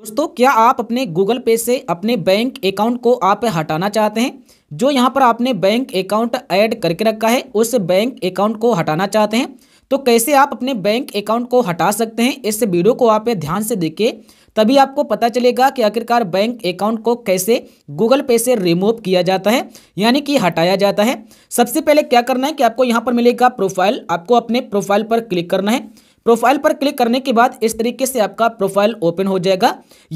दोस्तों क्या आप अपने गूगल पे से अपने बैंक अकाउंट को आप हटाना चाहते हैं जो यहाँ पर आपने बैंक अकाउंट ऐड करके रखा है उस बैंक अकाउंट को हटाना चाहते हैं तो कैसे आप अपने बैंक अकाउंट को हटा सकते हैं इस वीडियो को आप ध्यान से देखिए तभी आपको पता चलेगा कि आखिरकार बैंक अकाउंट को कैसे गूगल पे से रिमूव किया जाता है यानी कि हटाया जाता है सबसे पहले क्या करना है कि आपको यहाँ पर मिलेगा प्रोफाइल आपको अपने प्रोफाइल पर क्लिक करना है प्रोफाइल पर क्लिक करने के बाद इस तरीके से आपका प्रोफाइल ओपन हो जाएगा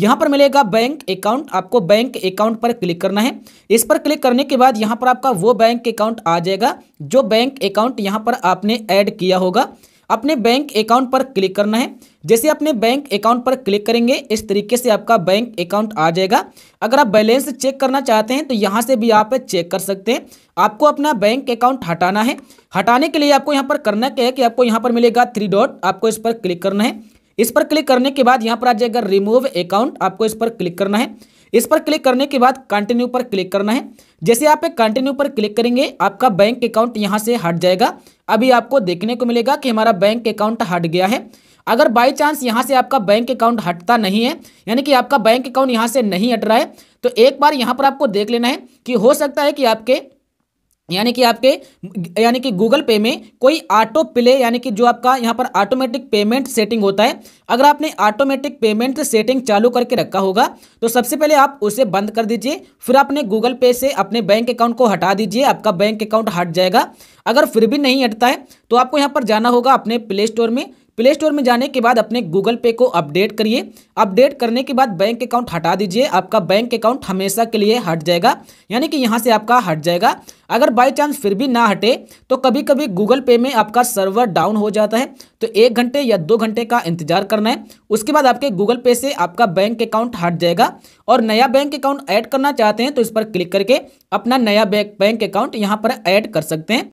यहां पर मिलेगा बैंक अकाउंट आपको बैंक अकाउंट पर क्लिक करना है इस पर क्लिक करने के बाद यहाँ पर आपका वो बैंक अकाउंट आ जाएगा जो बैंक अकाउंट यहाँ पर आपने ऐड किया होगा अपने बैंक अकाउंट पर क्लिक करना है जैसे अपने बैंक अकाउंट पर क्लिक करेंगे इस तरीके से आपका बैंक अकाउंट आ जाएगा अगर आप बैलेंस चेक करना चाहते हैं तो यहाँ से भी आप चेक कर सकते हैं आपको अपना बैंक अकाउंट हटाना है हटाने के लिए आपको यहाँ पर करना क्या है कि आपको यहाँ पर मिलेगा थ्री डॉट आपको इस पर क्लिक करना है इस पर क्लिक करने के बाद यहाँ पर आ जाएगा रिमूव अकाउंट आपको इस पर क्लिक करना है इस पर क्लिक करने के बाद कंटिन्यू पर क्लिक करना है जैसे आप कंटिन्यू पर क्लिक करेंगे आपका बैंक अकाउंट यहाँ से हट जाएगा अभी आपको देखने को मिलेगा कि हमारा बैंक अकाउंट हट गया है अगर बाई चांस यहाँ से आपका बैंक अकाउंट हटता नहीं है यानी कि आपका बैंक अकाउंट यहाँ से नहीं हट रहा है तो एक बार यहाँ पर आपको देख लेना है कि हो सकता है कि आपके यानी कि आपके यानी कि गूगल पे में कोई ऑटो प्ले यानी कि जो आपका यहाँ पर ऑटोमेटिक पेमेंट सेटिंग होता है अगर आपने ऑटोमेटिक पेमेंट सेटिंग चालू करके रखा होगा तो सबसे पहले आप उसे बंद कर दीजिए फिर आपने गूगल पे से अपने बैंक अकाउंट को हटा दीजिए आपका बैंक अकाउंट हट जाएगा अगर फिर भी नहीं हटता है तो आपको यहाँ पर जाना होगा अपने प्ले स्टोर में प्ले स्टोर में जाने के बाद अपने गूगल पे को अपडेट करिए अपडेट करने के बाद बैंक अकाउंट हटा दीजिए आपका बैंक अकाउंट हमेशा के लिए हट जाएगा यानी कि यहाँ से आपका हट जाएगा अगर बाई चांस फिर भी ना हटे तो कभी कभी गूगल पे में आपका सर्वर डाउन हो जाता है तो एक घंटे या दो घंटे का इंतजार कर करना है उसके बाद आपके गूगल पे से आपका बैंक अकाउंट हट जाएगा और नया बैंक अकाउंट ऐड करना चाहते हैं तो इस पर क्लिक करके अपना नया बैंक अकाउंट यहाँ पर ऐड कर सकते हैं